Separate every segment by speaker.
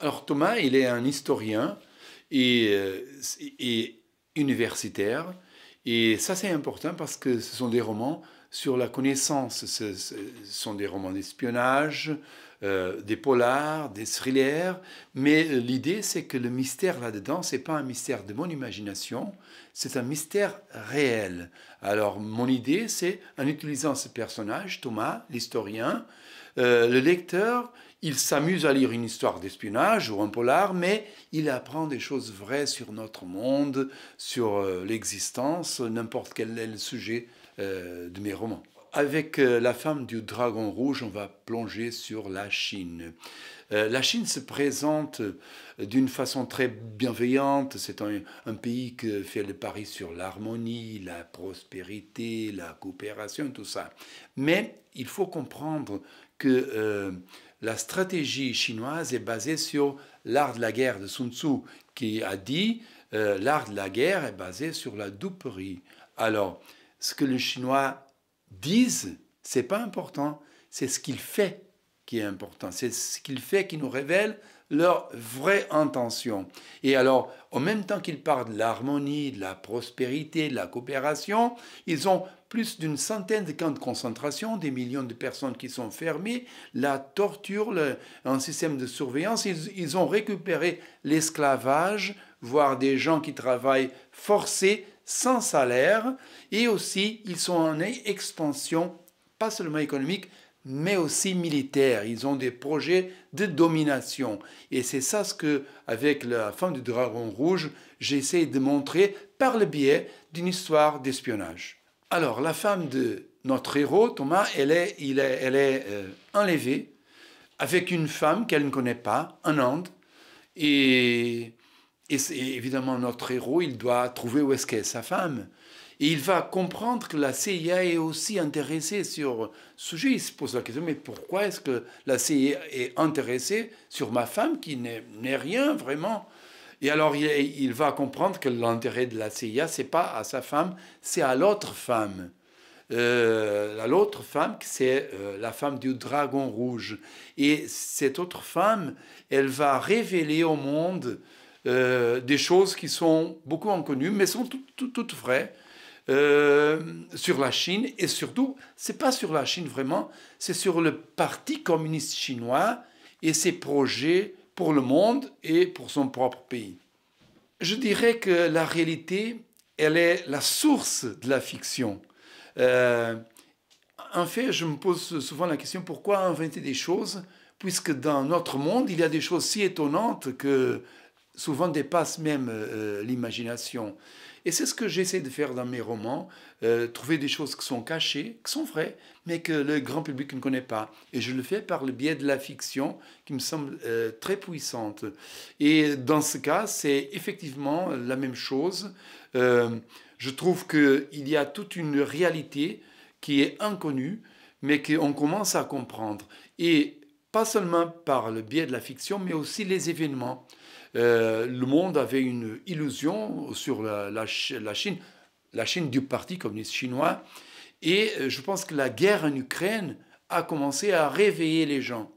Speaker 1: Alors Thomas, il est un historien euh, et, universitaire. Et ça, c'est important parce que ce sont des romans sur la connaissance. Ce, sont des romans d'espionnage, euh, des polars, des thrillers. Mais l'idée, c'est que le mystère là-dedans, c'est pas un mystère de mon imagination, c'est un mystère réel. Alors, mon idée, c'est en utilisant ce personnage, Thomas, l'historien, euh, le lecteur, il s'amuse à lire une histoire d'espionnage ou un polar, mais il apprend des choses vraies sur notre monde, sur euh, l'existence, n'importe quel est le sujet euh, de mes romans. Avec euh, La femme du dragon rouge, on va plonger sur la Chine. La Chine se présente d'une façon très bienveillante. C'est un, pays qui fait le pari sur l'harmonie, la prospérité, la coopération, tout ça. Mais il faut comprendre que la stratégie chinoise est basée sur l'art de la guerre de Sun Tzu, qui a dit euh, l'art de la guerre est basé sur la duperie. Alors, ce que les Chinois disent, c'est pas important, c'est ce qu'ils font qui est important. C'est ce qu'il fait qui nous révèle leur vraie intention. Et alors, en même temps qu'ils parlent de l'harmonie, de la prospérité, de la coopération, ils ont plus d'une centaine de camps de concentration, des millions de personnes qui sont fermées, la torture, un système de surveillance. Ils, ils ont récupéré l'esclavage, voire des gens qui travaillent forcés, sans salaire, et aussi ils sont en expansion, pas seulement économique, mais aussi militaire. Ils ont des projets de domination. Et c'est ça ce que, avec la femme du Dragon Rouge, j'essaie de montrer par le biais d'une histoire d'espionnage. Alors, la femme de notre héros, Thomas, elle est, il euh, enlevée avec une femme qu'elle ne connaît pas, un Inde. Et, et évidemment, notre héros, il doit trouver où est-ce qu'est sa femme. Et il va comprendre que la CIA est aussi intéressée sur ce sujet. Il se pose la question, mais pourquoi est-ce que la CIA est intéressée sur ma femme qui n'est rien vraiment Et alors il, va comprendre que l'intérêt de la CIA, c'est pas à sa femme, c'est à l'autre femme. Euh, l'autre femme, c'est euh, la femme du dragon rouge. Et cette autre femme, elle va révéler au monde euh, des choses qui sont beaucoup inconnues, mais sont toutes vraies. Euh, sur la Chine, et surtout, c'est pas sur la Chine vraiment, c'est sur le Parti communiste chinois et ses projets pour le monde et pour son propre pays. Je dirais que la réalité, elle est la source de la fiction. Euh, en fait, je me pose souvent la question pourquoi inventer des choses, puisque dans notre monde, il y a des choses si étonnantes que souvent dépassent même euh, l'imagination. Et c'est ce que j'essaie de faire dans mes romans, euh, trouver des choses qui sont cachées, qui sont vraies, mais que le grand public ne connaît pas. Et je le fais par le biais de la fiction, qui me semble euh, très puissante. Et dans ce cas, c'est effectivement la même chose. Euh, je trouve qu'il y a toute une réalité qui est inconnue, mais qu'on commence à comprendre. Et pas seulement par le biais de la fiction, mais aussi les événements. Euh, le monde avait une illusion sur la, Chine, la Chine du Parti communiste chinois. Et euh, je pense que la guerre en Ukraine a commencé à réveiller les gens.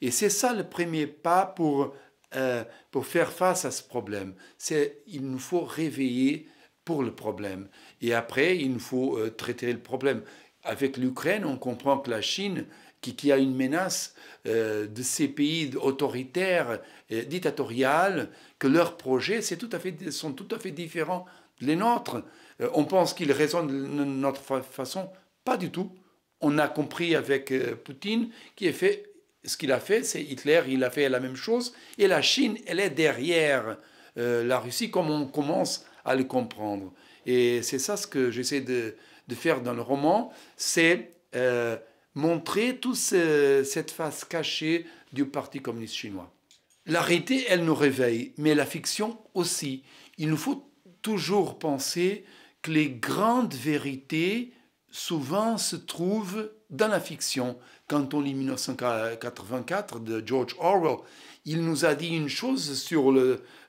Speaker 1: Et c'est ça le premier pas pour, euh, pour faire face à ce problème. C'est il nous faut réveiller pour le problème. Et après, il nous faut traiter le problème avec l'Ukraine, on comprend que la Chine, qui, a une menace euh, de ces pays autoritaires, euh, dictatoriales, que leurs projets tout à fait, sont tout à fait différents des nôtres. Euh, on pense qu'ils raisonnent de notre façon. Pas du tout. On a compris avec euh, Poutine qui a fait ce qu'il a fait, c'est Hitler, il a fait la même chose. Et la Chine, elle est derrière la Russie, comme on commence à le comprendre. Et c'est ça ce que j'essaie de, de faire dans le roman, c'est euh, montrer toute cette face cachée du Parti communiste chinois. La réalité, elle nous réveille, mais la fiction aussi. Il nous faut toujours penser que les grandes vérités souvent se trouve dans la fiction. Quand on lit 1984 de George Orwell, il nous a dit une chose sur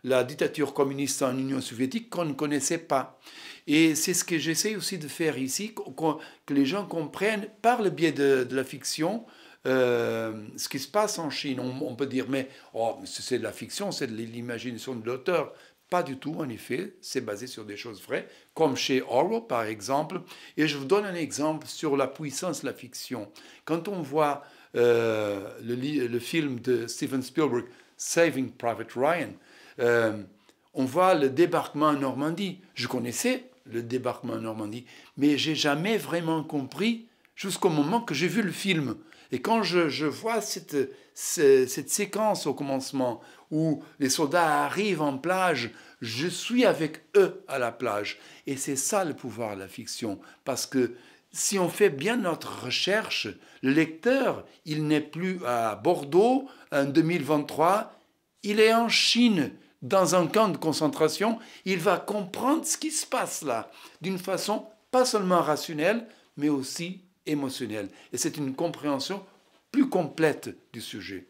Speaker 1: la dictature communiste en Union soviétique qu'on ne connaissait pas. Et c'est ce que j'essaie aussi de faire ici, que les gens comprennent par le biais de, la fiction euh, ce qui se passe en Chine. On, peut dire, oh, mais c'est de la fiction, c'est de l'imagination de l'auteur. Pas du tout, en effet, c'est basé sur des choses vraies, comme chez Orwell, par exemple. Et je vous donne un exemple sur la puissance de la fiction. Quand on voit euh, le, film de Steven Spielberg, Saving Private Ryan, euh, on voit le débarquement en Normandie. Je connaissais le débarquement en Normandie, mais j'ai jamais vraiment compris jusqu'au moment que j'ai vu le film. Et quand je, vois cette, cette, cette, séquence au commencement où les soldats arrivent en plage, je suis avec eux à la plage. Et c'est ça le pouvoir de la fiction. Parce que si on fait bien notre recherche, le lecteur, il n'est plus à Bordeaux en 2023, il est en Chine dans un camp de concentration, il va comprendre ce qui se passe là d'une façon pas seulement rationnelle, mais aussi émotionnelle. Et c'est une compréhension plus complète du sujet.